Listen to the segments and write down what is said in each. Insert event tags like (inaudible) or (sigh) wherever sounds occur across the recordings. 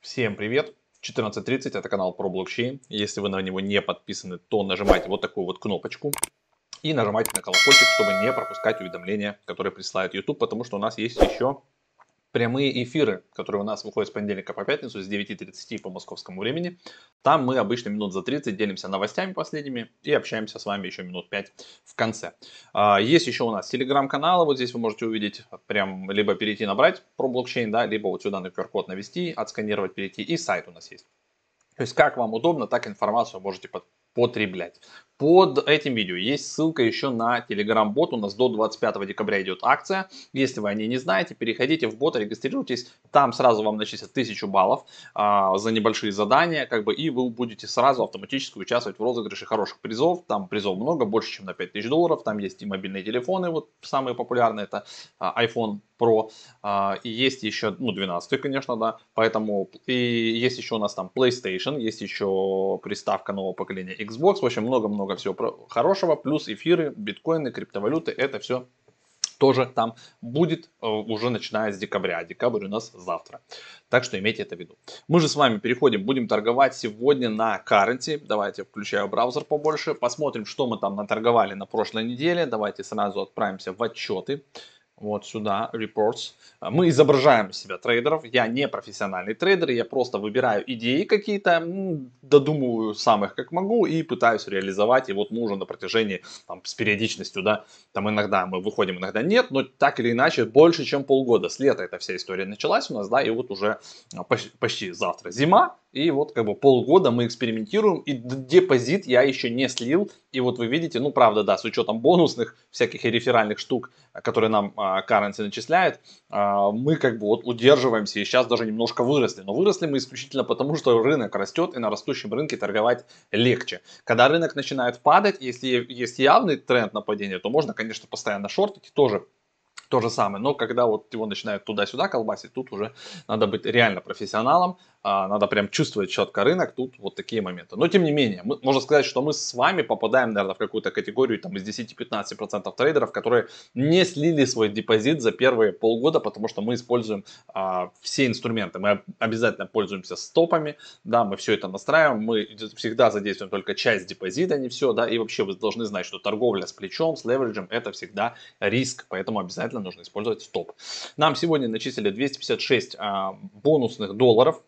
Всем привет! 14.30, это канал про блокчейн. Если вы на него не подписаны, то нажимайте вот такую вот кнопочку и нажимайте на колокольчик, чтобы не пропускать уведомления, которые присылает YouTube, потому что у нас есть еще прямые эфиры, которые у нас выходят с понедельника по пятницу с 9.30 по московскому времени. Там мы обычно минут за 30 делимся новостями последними и общаемся с вами еще минут 5 в конце. А, есть еще у нас телеграм-канал, вот здесь вы можете увидеть, прям либо перейти набрать про блокчейн, да, либо вот сюда на QR-код навести, отсканировать, перейти, и сайт у нас есть. То есть как вам удобно, так информацию можете под, потреблять. Под этим видео есть ссылка еще на телеграм-бот. У нас до 25 декабря идет акция. Если вы о ней не знаете, переходите в бот, регистрируйтесь. Там сразу вам начислят 1000 баллов а, за небольшие задания. как бы И вы будете сразу автоматически участвовать в розыгрыше хороших призов. Там призов много, больше, чем на 5000 долларов. Там есть и мобильные телефоны, вот самые популярные. Это а, iPhone Pro. А, и есть еще, ну, 12 конечно, да. Поэтому, и есть еще у нас там PlayStation, есть еще приставка нового поколения Xbox. В общем, много-много всего хорошего. Плюс эфиры, биткоины, криптовалюты. Это все тоже там будет э, уже начиная с декабря. Декабрь у нас завтра. Так что имейте это в виду. Мы же с вами переходим, будем торговать сегодня на currency. Давайте включаю браузер побольше, посмотрим, что мы там наторговали на прошлой неделе. Давайте сразу отправимся в отчеты вот сюда, reports. А, мы изображаем себя трейдеров. Я не профессиональный трейдер, я просто выбираю идеи какие-то, додумываю сам их как могу и пытаюсь реализовать. И вот мы уже на протяжении, там, с периодичностью, да, там иногда мы выходим, иногда нет, но так или иначе больше, чем полгода. С лета эта вся история началась у нас, да, и вот уже а, почти завтра зима, и вот как бы полгода мы экспериментируем, и депозит я еще не слил. И вот вы видите, ну правда, да, с учетом бонусных всяких и реферальных штук, а, которые нам а, currency начисляет, а, мы как бы вот удерживаемся и сейчас даже немножко выросли. Но выросли мы исключительно потому, что рынок растет, и на растущем рынке торговать легче. Когда рынок начинает падать, если есть явный тренд на падение, то можно, конечно, постоянно шортить и тоже то же самое. Но когда вот его начинают туда-сюда колбасить, тут уже надо быть реально профессионалом, а, надо прям чувствовать четко рынок, тут вот такие моменты. Но тем не менее, мы, можно сказать, что мы с вами попадаем, наверное, в какую-то категорию там из 10-15% трейдеров, которые не слили свой депозит за первые полгода, потому что мы используем а, все инструменты. Мы обязательно пользуемся стопами, да, мы все это настраиваем, мы всегда задействуем только часть депозита, а не все, да, и вообще вы должны знать, что торговля с плечом, с левериджем, это всегда риск, поэтому обязательно нужно использовать стоп. Нам сегодня начислили 256 а, бонусных долларов,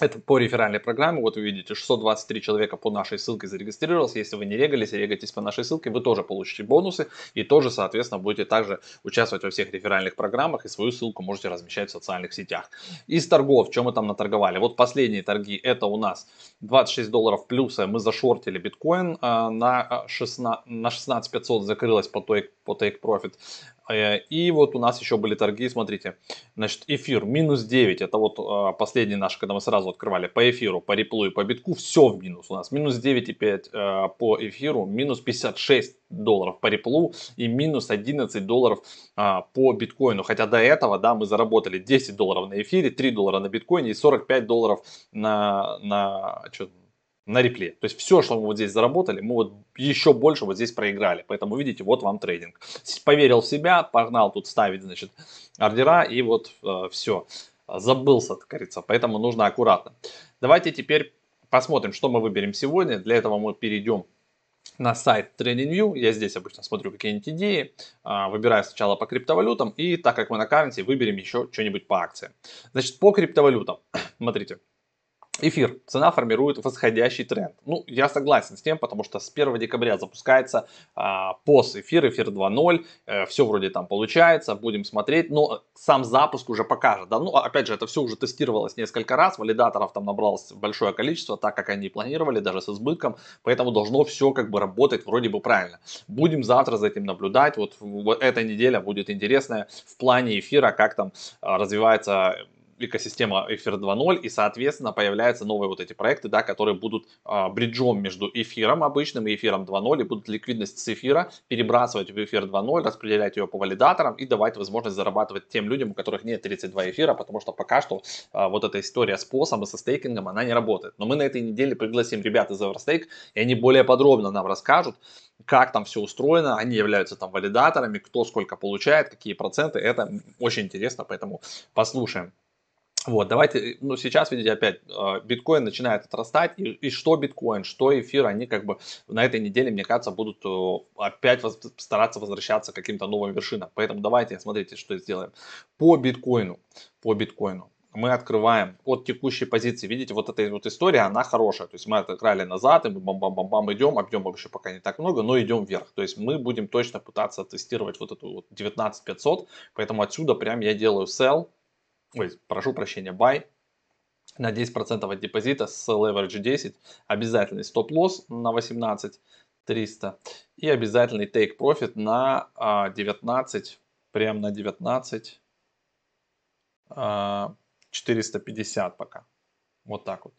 это по реферальной программе, вот вы видите, 623 человека по нашей ссылке зарегистрировался. Если вы не регались, регайтесь по нашей ссылке, вы тоже получите бонусы и тоже, соответственно, будете также участвовать во всех реферальных программах и свою ссылку можете размещать в социальных сетях. Из торгов, чем мы там наторговали? Вот последние торги, это у нас 26 долларов плюса, э, мы зашортили биткоин э, на 16, э, на 16 500, закрылась по, take, по Take Profit. Э, и вот у нас еще были торги, смотрите, значит, эфир минус 9, это вот э, последний наш, когда мы сразу открывали по эфиру, по реплу и по битку, все в минус у нас, минус 9,5 э, по эфиру, минус 56 долларов по реплу и минус 11 долларов по биткоину. Хотя до этого, да, мы заработали 10 долларов на эфире, 3 доллара на биткоине и 45 долларов на, на, что, на репле. То есть все, что мы вот здесь заработали, мы вот еще больше вот здесь проиграли. Поэтому, видите, вот вам трейдинг. Поверил в себя, погнал тут ставить, значит, ордера и вот э, все. Забылся, как говорится, поэтому нужно аккуратно. Давайте теперь посмотрим, что мы выберем сегодня. Для этого мы перейдем на сайт TradingView. Я здесь обычно смотрю какие-нибудь идеи, а, выбираю сначала по криптовалютам и так как мы на карте, выберем еще что-нибудь по акциям. Значит, по криптовалютам, (clears throat) смотрите, Эфир. Цена формирует восходящий тренд. Ну, я согласен с тем, потому что с 1 декабря запускается э, а, POS эфир, эфир 2.0. Э, все вроде там получается, будем смотреть, но сам запуск уже покажет. Да? Ну, а, опять же, это все уже тестировалось несколько раз, валидаторов там набралось большое количество, так как они планировали, даже с избытком, поэтому должно все как бы работать вроде бы правильно. Будем завтра за этим наблюдать, вот, вот эта неделя будет интересная в плане эфира, как там а, развивается экосистема Эфир 2.0, и, соответственно, появляются новые вот эти проекты, да, которые будут э, бриджом между эфиром обычным и эфиром 2.0, и будут ликвидность с эфира перебрасывать в эфир 2.0, распределять ее по валидаторам и давать возможность зарабатывать тем людям, у которых нет 32 эфира, потому что пока что э, вот эта история с посом и со стейкингом, она не работает. Но мы на этой неделе пригласим ребят из Everstake, и они более подробно нам расскажут, как там все устроено, они являются там валидаторами, кто сколько получает, какие проценты, это очень интересно, поэтому послушаем. Вот, давайте, э, ну сейчас, видите, опять а, биткоин начинает отрастать, и, и что биткоин, что эфир, они как бы на этой неделе, мне кажется, будут опять воз, стараться возвращаться к каким-то новым вершинам. Поэтому давайте, смотрите, что сделаем. По биткоину, по биткоину мы открываем от текущей позиции. Видите, вот эта вот история, она хорошая. То есть мы открыли назад, и мы бам-бам-бам-бам идем, объем а вообще пока не так много, но идем вверх. То есть мы будем точно пытаться тестировать вот эту вот 19500, поэтому отсюда прям я делаю sell, ой, прошу прощения, buy на 10% от депозита с leverage 10, обязательный стоп-лосс на 18 300 и обязательный take profit на 19, а, прям на 19 450 а, пока. Вот так вот.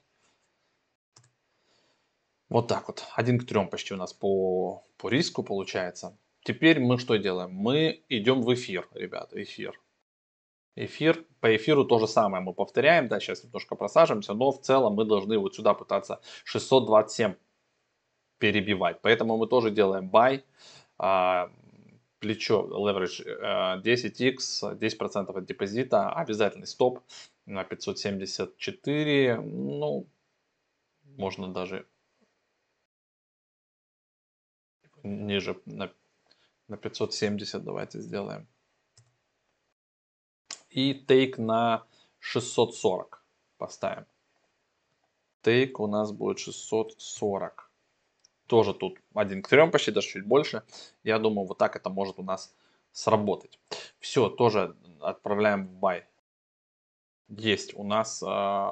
Вот так вот. Один к трем почти у нас по, по риску получается. Теперь мы что делаем? Мы идем в эфир, ребята, эфир эфир. По эфиру то же самое мы повторяем, да, сейчас немножко просаживаемся, но в целом мы должны вот сюда пытаться 627 перебивать. Поэтому мы тоже делаем buy, а, плечо, leverage а, 10x, 10% от депозита, обязательный стоп на 574, ну, можно даже ниже на, на 570 давайте сделаем и тейк на 640 поставим. Тейк у нас будет 640. Тоже тут один к трем почти, даже чуть больше. Я думаю, вот так это может у нас сработать. Все, тоже отправляем в бай. Есть у нас э,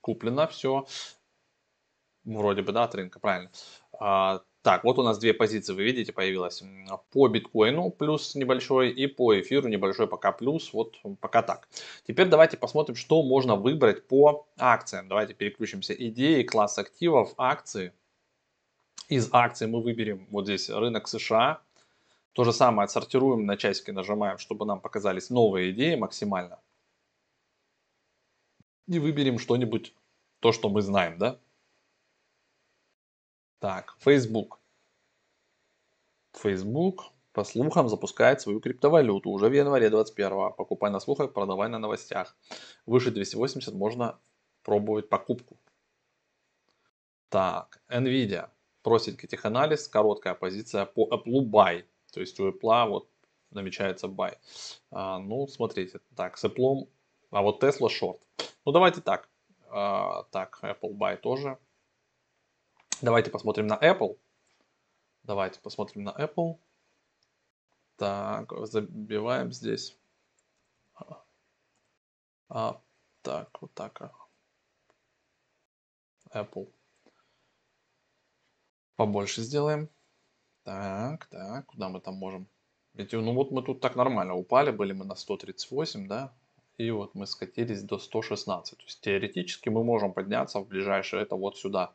куплено все. Вроде бы, да, от рынка, правильно. А, так, вот у нас две позиции, вы видите, появилась по биткоину плюс небольшой и по эфиру небольшой пока плюс, вот пока так. Теперь давайте посмотрим, что можно выбрать по акциям. Давайте переключимся идеи, класс активов, акции. Из акций мы выберем вот здесь рынок США. То же самое отсортируем, на часики нажимаем, чтобы нам показались новые идеи максимально. И выберем что-нибудь, то, что мы знаем, да? Так, Facebook. Facebook, по слухам, запускает свою криптовалюту уже в январе 21 Покупай на слухах, продавай на новостях. Выше 280 можно пробовать покупку. Так, Nvidia. Простенький теханализ, короткая позиция по Apple Buy. То есть у Apple вот намечается buy. А, ну, смотрите, так, с Apple, а вот Tesla short. Ну, давайте так. А, так, Apple buy тоже Давайте посмотрим на Apple. Давайте посмотрим на Apple. Так, забиваем здесь. А, так, вот так. А. Apple. Побольше сделаем. Так, так, куда мы там можем? Ведь, ну вот мы тут так нормально упали, были мы на 138, да? И вот мы скатились до 116. То есть теоретически мы можем подняться в ближайшее, это вот сюда.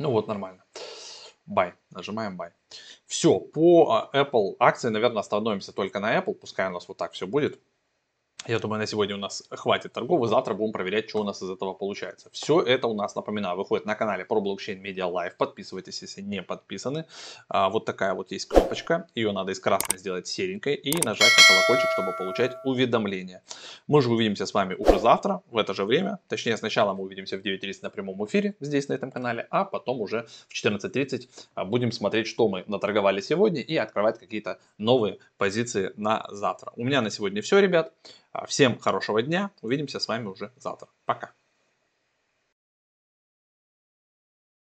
Ну вот, нормально. Buy. Нажимаем buy. Все, по а, Apple акции, наверное, остановимся только на Apple. Пускай у нас вот так все будет. Я думаю, на сегодня у нас хватит торгов. торговы. Завтра будем проверять, что у нас из этого получается. Все это у нас, напоминаю, выходит на канале про блокчейн Media Live. Подписывайтесь, если не подписаны. А, вот такая вот есть кнопочка. Ее надо из красной сделать серенькой и нажать на колокольчик, чтобы получать уведомления. Мы же увидимся с вами уже завтра в это же время. Точнее, сначала мы увидимся в 9.30 на прямом эфире здесь, на этом канале, а потом уже в 14.30 а, будем смотреть, что мы наторговали сегодня и открывать какие-то новые позиции на завтра. У меня на сегодня все, ребят. А, всем хорошего дня. Увидимся с вами уже завтра. Пока.